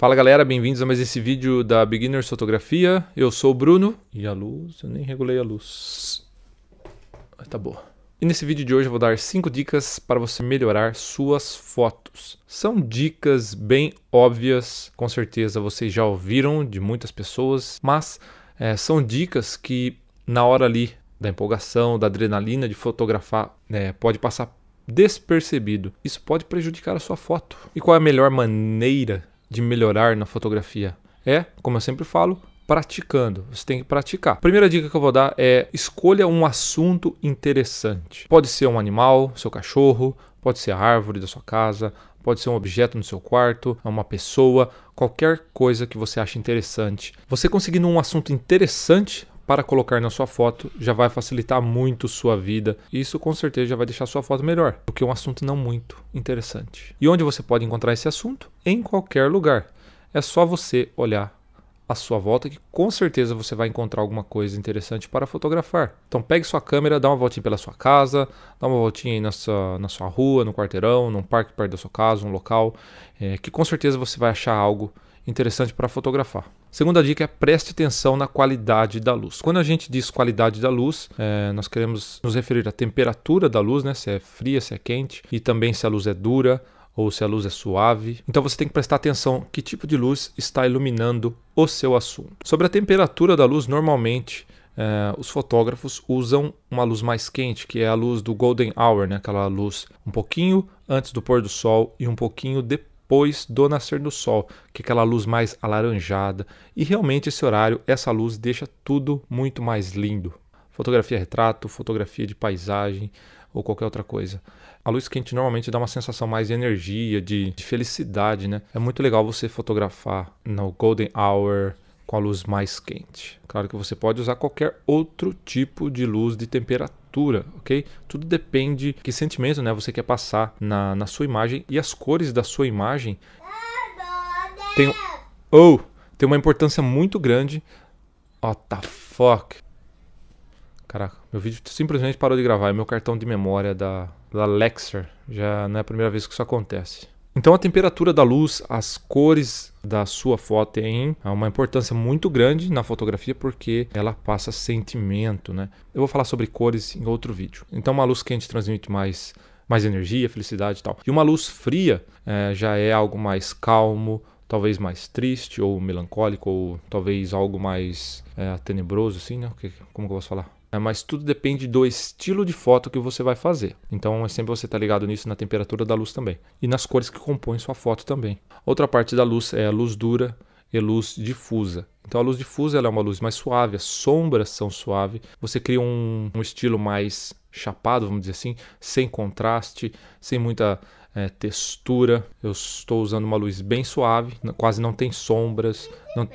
Fala galera, bem-vindos a mais esse vídeo da Beginners Fotografia. Eu sou o Bruno. E a luz? Eu nem regulei a luz. Ah, tá boa. E nesse vídeo de hoje eu vou dar 5 dicas para você melhorar suas fotos. São dicas bem óbvias, com certeza vocês já ouviram de muitas pessoas, mas é, são dicas que na hora ali da empolgação, da adrenalina de fotografar, né, pode passar despercebido. Isso pode prejudicar a sua foto. E qual é a melhor maneira de melhorar na fotografia? É, como eu sempre falo, praticando. Você tem que praticar. Primeira dica que eu vou dar é escolha um assunto interessante. Pode ser um animal, seu cachorro, pode ser a árvore da sua casa, pode ser um objeto no seu quarto, uma pessoa, qualquer coisa que você ache interessante. Você conseguindo um assunto interessante para colocar na sua foto, já vai facilitar muito sua vida. E isso com certeza já vai deixar sua foto melhor, porque é um assunto não muito interessante. E onde você pode encontrar esse assunto? Em qualquer lugar. É só você olhar à sua volta que com certeza você vai encontrar alguma coisa interessante para fotografar. Então pegue sua câmera, dá uma voltinha pela sua casa, dá uma voltinha aí na sua, na sua rua, no quarteirão, num parque perto da sua casa, um local, é, que com certeza você vai achar algo interessante para fotografar. Segunda dica é preste atenção na qualidade da luz. Quando a gente diz qualidade da luz, é, nós queremos nos referir à temperatura da luz, né? Se é fria, se é quente, e também se a luz é dura ou se a luz é suave. Então você tem que prestar atenção que tipo de luz está iluminando o seu assunto. Sobre a temperatura da luz, normalmente é, os fotógrafos usam uma luz mais quente, que é a luz do golden hour, né? aquela luz um pouquinho antes do pôr do sol e um pouquinho depois depois do nascer do sol, que é aquela luz mais alaranjada. E realmente esse horário, essa luz deixa tudo muito mais lindo. Fotografia retrato, fotografia de paisagem ou qualquer outra coisa. A luz quente normalmente dá uma sensação mais de energia, de, de felicidade, né? É muito legal você fotografar no golden hour, com a luz mais quente. Claro que você pode usar qualquer outro tipo de luz de temperatura ok? Tudo depende que sentimento né, você quer passar na, na sua imagem e as cores da sua imagem tem, oh, tem uma importância muito grande. What the fuck? Caraca, meu vídeo simplesmente parou de gravar. É meu cartão de memória da, da Lexer. Já não é a primeira vez que isso acontece. Então a temperatura da luz, as cores da sua foto têm é uma importância muito grande na fotografia porque ela passa sentimento, né? Eu vou falar sobre cores em outro vídeo. Então uma luz quente transmite mais mais energia, felicidade e tal. E uma luz fria é, já é algo mais calmo, talvez mais triste ou melancólico ou talvez algo mais é, tenebroso, assim, né? Como que eu posso falar? Né? mas tudo depende do estilo de foto que você vai fazer. Então é sempre você estar tá ligado nisso na temperatura da luz também e nas cores que compõem sua foto também. Outra parte da luz é a luz dura e luz difusa. Então a luz difusa é uma luz mais suave, as sombras são suaves, você cria um, um estilo mais chapado, vamos dizer assim, sem contraste, sem muita é, textura. Eu estou usando uma luz bem suave, quase não tem sombras, não,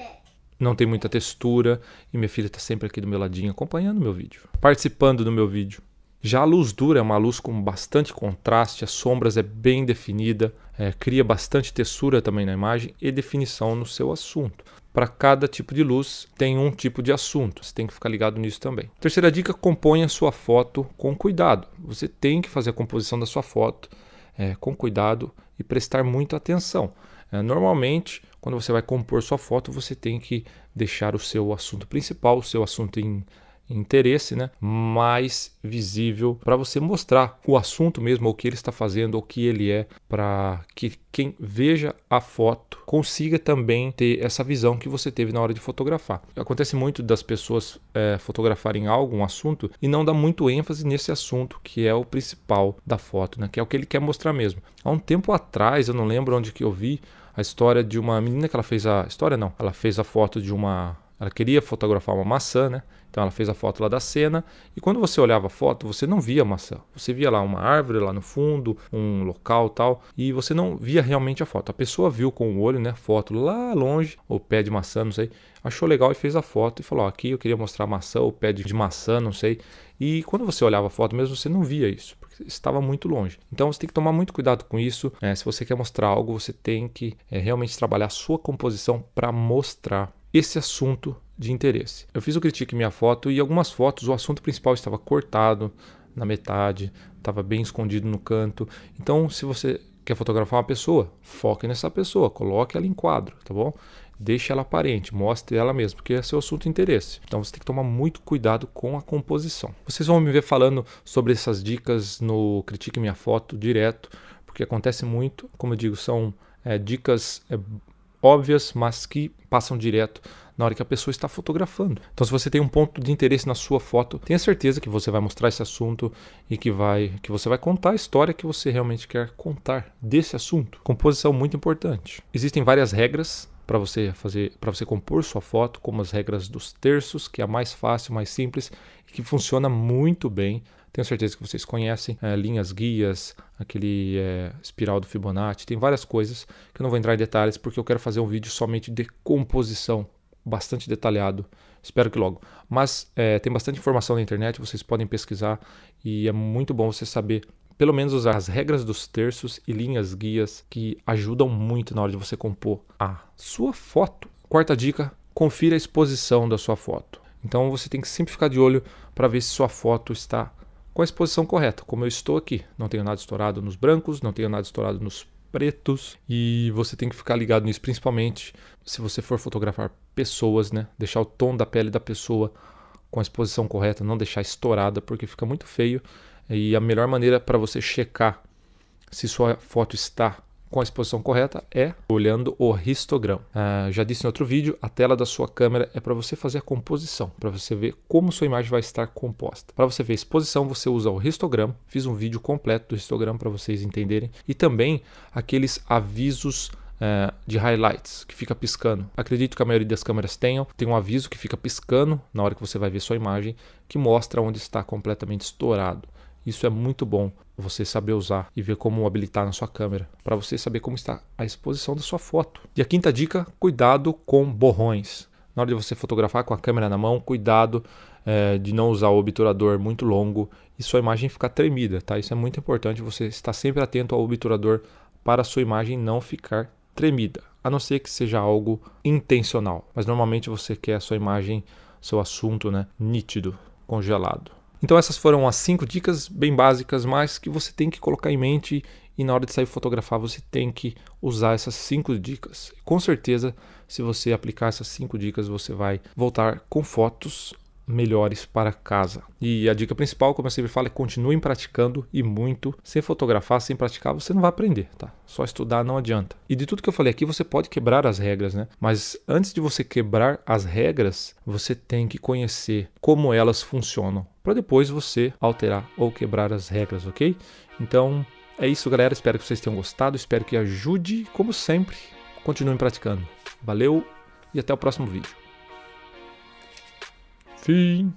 não tem muita textura e minha filha está sempre aqui do meu ladinho acompanhando meu vídeo, participando do meu vídeo. Já a luz dura é uma luz com bastante contraste, as sombras é bem definida, é, cria bastante textura também na imagem e definição no seu assunto. Para cada tipo de luz tem um tipo de assunto, você tem que ficar ligado nisso também. Terceira dica, componha sua foto com cuidado. Você tem que fazer a composição da sua foto é, com cuidado e prestar muita atenção. É, normalmente, quando você vai compor sua foto, você tem que deixar o seu assunto principal, o seu assunto em interesse, né, mais visível para você mostrar o assunto mesmo, o que ele está fazendo, o que ele é, para que quem veja a foto consiga também ter essa visão que você teve na hora de fotografar. Acontece muito das pessoas é, fotografarem algo, um assunto, e não dar muito ênfase nesse assunto que é o principal da foto, né, que é o que ele quer mostrar mesmo. Há um tempo atrás, eu não lembro onde que eu vi a história de uma menina que ela fez a história não, ela fez a foto de uma ela queria fotografar uma maçã, né? Então ela fez a foto lá da cena e quando você olhava a foto, você não via a maçã. Você via lá uma árvore lá no fundo, um local tal, e você não via realmente a foto. A pessoa viu com o olho, né, a foto lá longe, o pé de maçã, não sei, achou legal e fez a foto e falou: "Aqui eu queria mostrar a maçã, o pé de maçã, não sei". E quando você olhava a foto mesmo, você não via isso, porque estava muito longe. Então você tem que tomar muito cuidado com isso. É, se você quer mostrar algo, você tem que é, realmente trabalhar a sua composição para mostrar esse assunto de interesse. Eu fiz o critique minha foto e algumas fotos o assunto principal estava cortado na metade, estava bem escondido no canto. Então, se você quer fotografar uma pessoa, foque nessa pessoa, coloque ela em quadro, tá bom? Deixe ela aparente, mostre ela mesmo, porque é seu assunto de interesse. Então você tem que tomar muito cuidado com a composição. Vocês vão me ver falando sobre essas dicas no Critique Minha Foto direto, porque acontece muito. Como eu digo, são é, dicas é, óbvias, mas que passam direto na hora que a pessoa está fotografando. Então, se você tem um ponto de interesse na sua foto, tenha certeza que você vai mostrar esse assunto e que vai que você vai contar a história que você realmente quer contar desse assunto. Composição muito importante. Existem várias regras para você fazer para você compor sua foto, como as regras dos terços, que é a mais fácil, mais simples e que funciona muito bem tenho certeza que vocês conhecem. É, linhas guias, aquele é, espiral do Fibonacci, tem várias coisas que eu não vou entrar em detalhes porque eu quero fazer um vídeo somente de composição, bastante detalhado. Espero que logo. Mas é, tem bastante informação na internet, vocês podem pesquisar e é muito bom você saber pelo menos usar as regras dos terços e linhas guias que ajudam muito na hora de você compor a sua foto. Quarta dica: confira a exposição da sua foto. Então você tem que sempre ficar de olho para ver se sua foto está com a exposição correta, como eu estou aqui. Não tenho nada estourado nos brancos, não tenho nada estourado nos pretos e você tem que ficar ligado nisso, principalmente se você for fotografar pessoas, né? Deixar o tom da pele da pessoa com a exposição correta, não deixar estourada, porque fica muito feio. E a melhor maneira para você checar se sua foto está com a exposição correta é olhando o histograma. Ah, já disse em outro vídeo, a tela da sua câmera é para você fazer a composição, para você ver como sua imagem vai estar composta. Para você ver a exposição, você usa o histograma. Fiz um vídeo completo do histograma para vocês entenderem. E também aqueles avisos eh, de highlights que fica piscando. Acredito que a maioria das câmeras tenham. Tem um aviso que fica piscando na hora que você vai ver sua imagem, que mostra onde está completamente estourado. Isso é muito bom você saber usar e ver como habilitar na sua câmera, para você saber como está a exposição da sua foto. E a quinta dica: cuidado com borrões. Na hora de você fotografar com a câmera na mão, cuidado é, de não usar o obturador muito longo e sua imagem ficar tremida, tá? Isso é muito importante, você estar sempre atento ao obturador para a sua imagem não ficar tremida, a não ser que seja algo intencional. Mas normalmente você quer a sua imagem, seu assunto, né, nítido, congelado. Então essas foram as cinco dicas bem básicas, mas que você tem que colocar em mente e na hora de sair fotografar você tem que usar essas cinco dicas. Com certeza, se você aplicar essas cinco dicas, você vai voltar com fotos melhores para casa. E a dica principal, como eu sempre falo, é continuem praticando e muito. Sem fotografar, sem praticar, você não vai aprender, tá? Só estudar não adianta. E de tudo que eu falei aqui, você pode quebrar as regras, né? Mas antes de você quebrar as regras, você tem que conhecer como elas funcionam, para depois você alterar ou quebrar as regras, ok? Então, é isso, galera. Espero que vocês tenham gostado, espero que ajude, como sempre. Continuem praticando. Valeu e até o próximo vídeo. Fim.